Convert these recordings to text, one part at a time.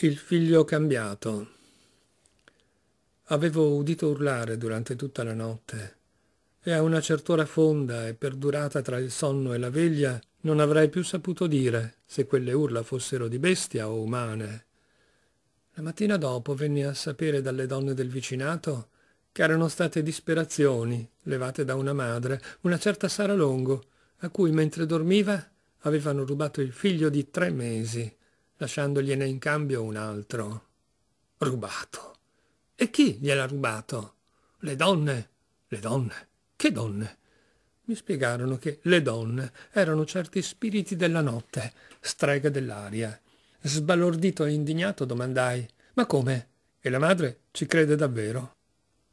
Il figlio cambiato. Avevo udito urlare durante tutta la notte e a una cert'ora fonda e perdurata tra il sonno e la veglia non avrei più saputo dire se quelle urla fossero di bestia o umane. La mattina dopo venni a sapere dalle donne del vicinato che erano state disperazioni levate da una madre, una certa Sara Longo, a cui mentre dormiva avevano rubato il figlio di tre mesi lasciandogliene in cambio un altro. Rubato. E chi gliel'ha rubato? Le donne. Le donne. Che donne? Mi spiegarono che le donne erano certi spiriti della notte, streghe dell'aria. Sbalordito e indignato domandai «Ma come? E la madre ci crede davvero?»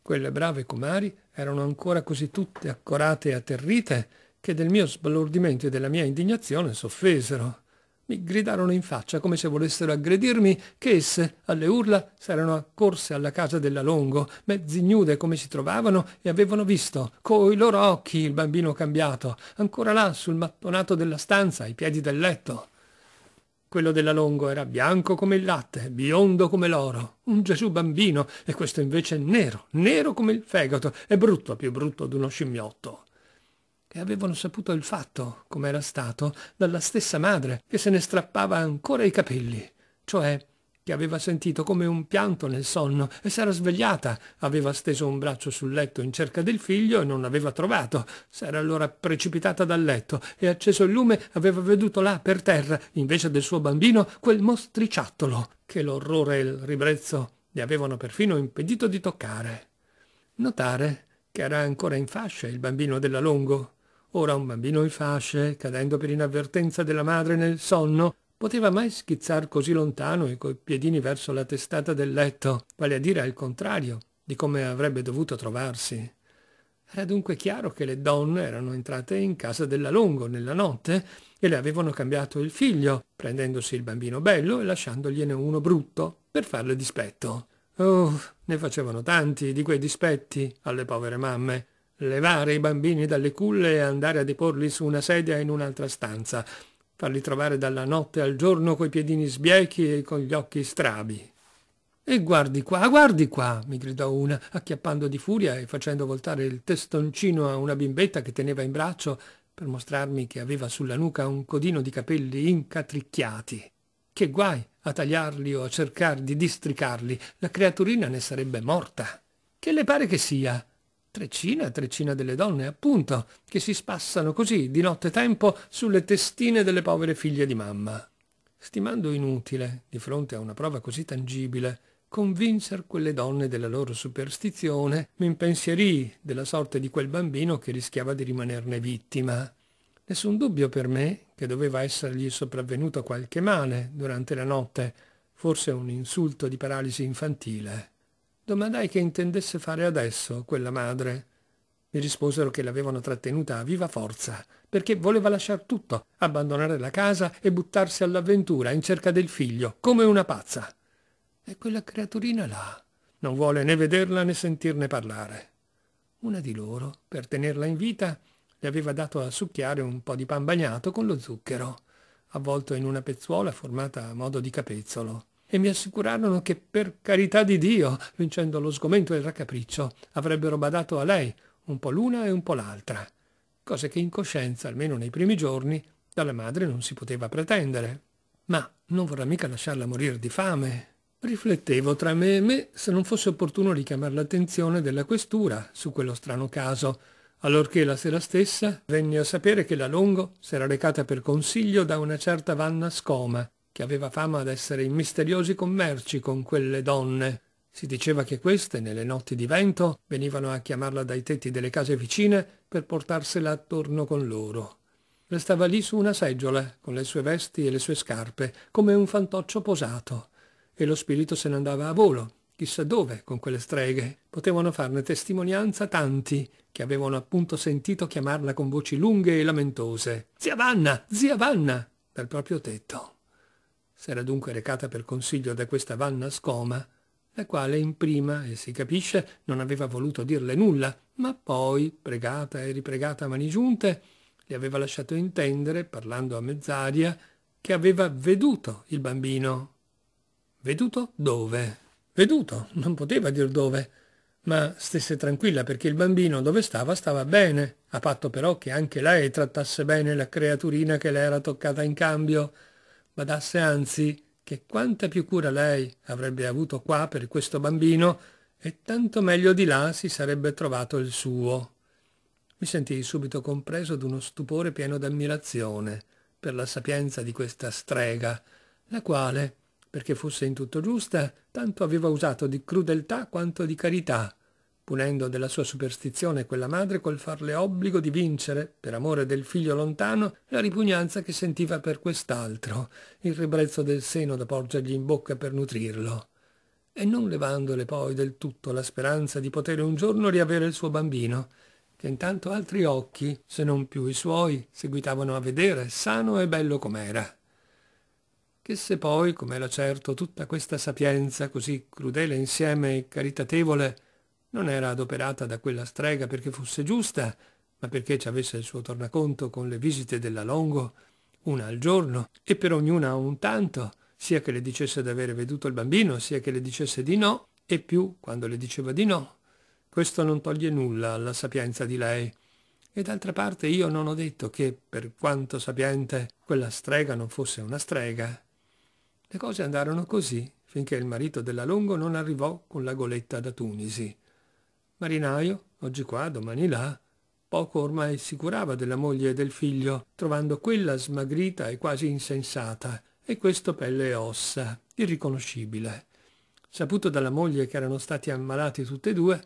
Quelle brave comari erano ancora così tutte accorate e atterrite che del mio sbalordimento e della mia indignazione s'offesero mi gridarono in faccia come se volessero aggredirmi che esse, alle urla, s'erano accorse alla casa della Longo, mezzi mezzignude come si trovavano, e avevano visto, coi loro occhi, il bambino cambiato, ancora là sul mattonato della stanza, ai piedi del letto. Quello della Longo era bianco come il latte, biondo come l'oro, un Gesù bambino, e questo invece nero, nero come il fegato, e brutto, più brutto d'uno scimmiotto e avevano saputo il fatto, come era stato, dalla stessa madre, che se ne strappava ancora i capelli, cioè che aveva sentito come un pianto nel sonno e s'era svegliata, aveva steso un braccio sul letto in cerca del figlio e non l'aveva trovato, s'era allora precipitata dal letto e acceso il lume aveva veduto là per terra, invece del suo bambino, quel mostriciattolo che l'orrore e il ribrezzo gli avevano perfino impedito di toccare. Notare che era ancora in fascia il bambino della Longo, Ora un bambino in fasce, cadendo per inavvertenza della madre nel sonno, poteva mai schizzar così lontano e coi piedini verso la testata del letto, vale a dire al contrario di come avrebbe dovuto trovarsi. Era dunque chiaro che le donne erano entrate in casa della Longo nella notte e le avevano cambiato il figlio, prendendosi il bambino bello e lasciandogliene uno brutto, per farle dispetto. Oh, ne facevano tanti di quei dispetti alle povere mamme levare i bambini dalle culle e andare a deporli su una sedia in un'altra stanza, farli trovare dalla notte al giorno coi piedini sbiechi e con gli occhi strabi. E guardi qua, guardi qua, mi gridò una, acchiappando di furia e facendo voltare il testoncino a una bimbetta che teneva in braccio per mostrarmi che aveva sulla nuca un codino di capelli incatricchiati. Che guai a tagliarli o a cercare di districarli, la creaturina ne sarebbe morta. Che le pare che sia? Trecina, trecina delle donne, appunto, che si spassano così di notte tempo sulle testine delle povere figlie di mamma. Stimando inutile, di fronte a una prova così tangibile, convincer quelle donne della loro superstizione, mi impensierii della sorte di quel bambino che rischiava di rimanerne vittima. Nessun dubbio per me che doveva essergli sopravvenuto qualche male durante la notte, forse un insulto di paralisi infantile. Domandai che intendesse fare adesso quella madre. Mi risposero che l'avevano trattenuta a viva forza, perché voleva lasciar tutto, abbandonare la casa e buttarsi all'avventura in cerca del figlio, come una pazza. E quella creaturina là non vuole né vederla né sentirne parlare. Una di loro, per tenerla in vita, le aveva dato a succhiare un po' di pan bagnato con lo zucchero, avvolto in una pezzuola formata a modo di capezzolo e mi assicurarono che per carità di Dio, vincendo lo sgomento e il raccapriccio, avrebbero badato a lei, un po' l'una e un po' l'altra, cose che in coscienza, almeno nei primi giorni, dalla madre non si poteva pretendere. Ma non vorrà mica lasciarla morire di fame. Riflettevo tra me e me se non fosse opportuno richiamare l'attenzione della questura su quello strano caso, allorché la sera stessa venne a sapere che la Longo s'era recata per consiglio da una certa Vanna Scoma, che aveva fama d'essere in misteriosi commerci con quelle donne. Si diceva che queste, nelle notti di vento, venivano a chiamarla dai tetti delle case vicine per portarsela attorno con loro. Restava lì su una seggiola, con le sue vesti e le sue scarpe, come un fantoccio posato, e lo spirito se ne andava a volo, chissà dove, con quelle streghe. Potevano farne testimonianza tanti, che avevano appunto sentito chiamarla con voci lunghe e lamentose. Zia Vanna! Zia Vanna! dal proprio tetto. S'era dunque recata per consiglio da questa Vanna Scoma, la quale in prima, e si capisce, non aveva voluto dirle nulla, ma poi, pregata e ripregata a mani giunte, le aveva lasciato intendere, parlando a mezz'aria, che aveva veduto il bambino. Veduto dove? Veduto, non poteva dir dove, ma stesse tranquilla perché il bambino dove stava stava bene, a patto però che anche lei trattasse bene la creaturina che le era toccata in cambio badasse anzi che quanta più cura lei avrebbe avuto qua per questo bambino e tanto meglio di là si sarebbe trovato il suo. Mi sentii subito compreso d'uno stupore pieno d'ammirazione per la sapienza di questa strega, la quale, perché fosse in tutto giusta, tanto aveva usato di crudeltà quanto di carità, punendo della sua superstizione quella madre col farle obbligo di vincere, per amore del figlio lontano, la ripugnanza che sentiva per quest'altro, il ribrezzo del seno da porgergli in bocca per nutrirlo. E non levandole poi del tutto la speranza di potere un giorno riavere il suo bambino, che intanto altri occhi, se non più i suoi, seguitavano a vedere, sano e bello com'era. Che se poi, com'era certo, tutta questa sapienza così crudele insieme e caritatevole, non era adoperata da quella strega perché fosse giusta, ma perché ci avesse il suo tornaconto con le visite della Longo, una al giorno, e per ognuna un tanto, sia che le dicesse di d'avere veduto il bambino, sia che le dicesse di no, e più quando le diceva di no. Questo non toglie nulla alla sapienza di lei. E d'altra parte io non ho detto che, per quanto sapiente, quella strega non fosse una strega. Le cose andarono così finché il marito della Longo non arrivò con la goletta da Tunisi. Marinaio, oggi qua, domani là, poco ormai si curava della moglie e del figlio, trovando quella smagrita e quasi insensata, e questo pelle e ossa, irriconoscibile. Saputo dalla moglie che erano stati ammalati tutti e due,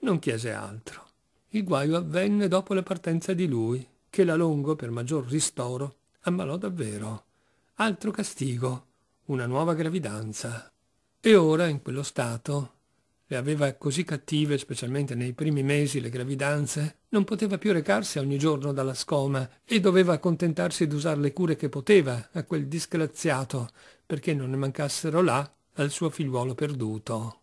non chiese altro. Il guaio avvenne dopo la partenza di lui, che la Longo, per maggior ristoro, ammalò davvero. Altro castigo, una nuova gravidanza. E ora, in quello stato, le aveva così cattive, specialmente nei primi mesi, le gravidanze, non poteva più recarsi ogni giorno dalla scoma e doveva accontentarsi di usare le cure che poteva a quel disgraziato, perché non ne mancassero là al suo figliuolo perduto.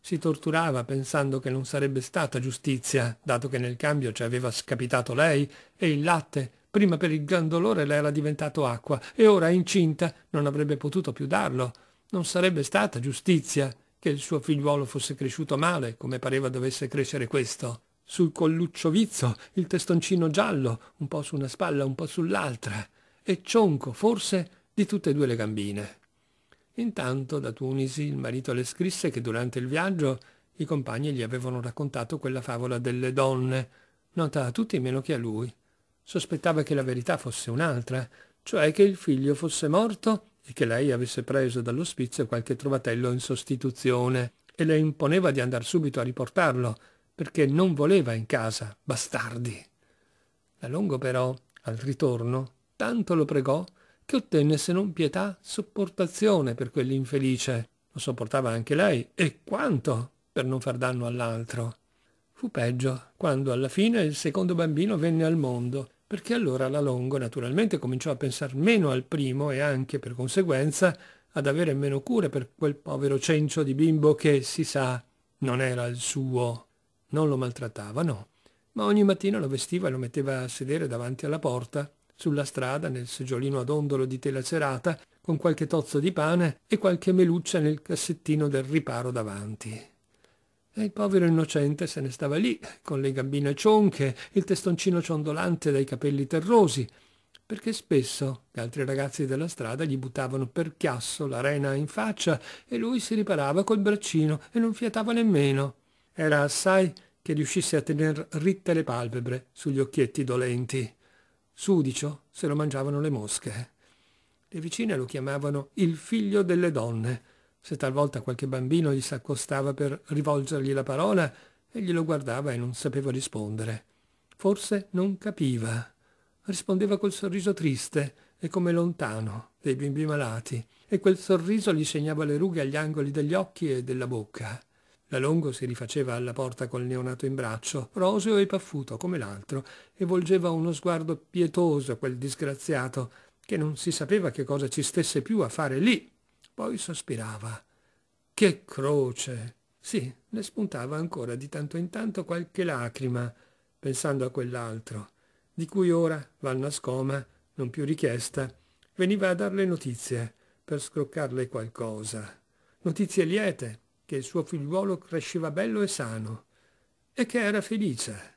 Si torturava pensando che non sarebbe stata giustizia, dato che nel cambio ci aveva scapitato lei e il latte, prima per il gran dolore le era diventato acqua e ora incinta non avrebbe potuto più darlo. Non sarebbe stata giustizia che il suo figliuolo fosse cresciuto male, come pareva dovesse crescere questo. Sul colluccio vizzo, il testoncino giallo, un po' su una spalla, un po' sull'altra, e cionco, forse, di tutte e due le gambine. Intanto, da Tunisi, il marito le scrisse che durante il viaggio i compagni gli avevano raccontato quella favola delle donne, nota a tutti meno che a lui. Sospettava che la verità fosse un'altra, cioè che il figlio fosse morto e che lei avesse preso dall'ospizio qualche trovatello in sostituzione e le imponeva di andar subito a riportarlo, perché non voleva in casa, bastardi. La Longo però, al ritorno, tanto lo pregò che ottenne se non pietà sopportazione per quell'infelice. Lo sopportava anche lei, e quanto, per non far danno all'altro. Fu peggio quando alla fine il secondo bambino venne al mondo perché allora la Longo naturalmente cominciò a pensare meno al primo e anche per conseguenza ad avere meno cure per quel povero cencio di bimbo che, si sa, non era il suo. Non lo maltrattava, no, ma ogni mattina lo vestiva e lo metteva a sedere davanti alla porta, sulla strada, nel seggiolino ad ondolo di tela cerata, con qualche tozzo di pane e qualche meluccia nel cassettino del riparo davanti. E il povero innocente se ne stava lì, con le gambine cionche, il testoncino ciondolante dai capelli terrosi, perché spesso gli altri ragazzi della strada gli buttavano per chiasso la rena in faccia e lui si riparava col braccino e non fiatava nemmeno. Era assai che riuscisse a tener ritte le palpebre sugli occhietti dolenti. Sudicio se lo mangiavano le mosche. Le vicine lo chiamavano il figlio delle donne se talvolta qualche bambino gli s'accostava per rivolgergli la parola, egli lo guardava e non sapeva rispondere. Forse non capiva. Rispondeva col sorriso triste e come lontano dei bimbi malati, e quel sorriso gli segnava le rughe agli angoli degli occhi e della bocca. La Longo si rifaceva alla porta col neonato in braccio, roseo e paffuto come l'altro, e volgeva uno sguardo pietoso a quel disgraziato, che non si sapeva che cosa ci stesse più a fare lì, poi sospirava. Che croce! Sì, ne spuntava ancora di tanto in tanto qualche lacrima, pensando a quell'altro, di cui ora Vanna Scoma, non più richiesta, veniva a darle notizie, per scroccarle qualcosa. Notizie liete, che il suo figliuolo cresceva bello e sano, e che era felice.